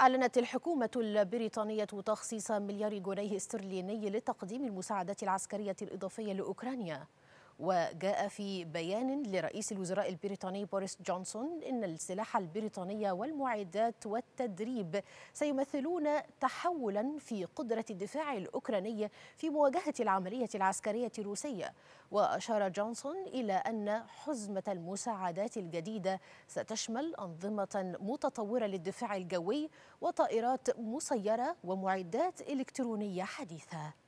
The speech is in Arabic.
أعلنت الحكومة البريطانية تخصيص مليار جنيه استرليني لتقديم المساعدات العسكرية الإضافية لأوكرانيا وجاء في بيان لرئيس الوزراء البريطاني بوريس جونسون ان السلاح البريطاني والمعدات والتدريب سيمثلون تحولا في قدره الدفاع الاوكراني في مواجهه العمليه العسكريه الروسيه واشار جونسون الى ان حزمه المساعدات الجديده ستشمل انظمه متطوره للدفاع الجوي وطائرات مسيره ومعدات الكترونيه حديثه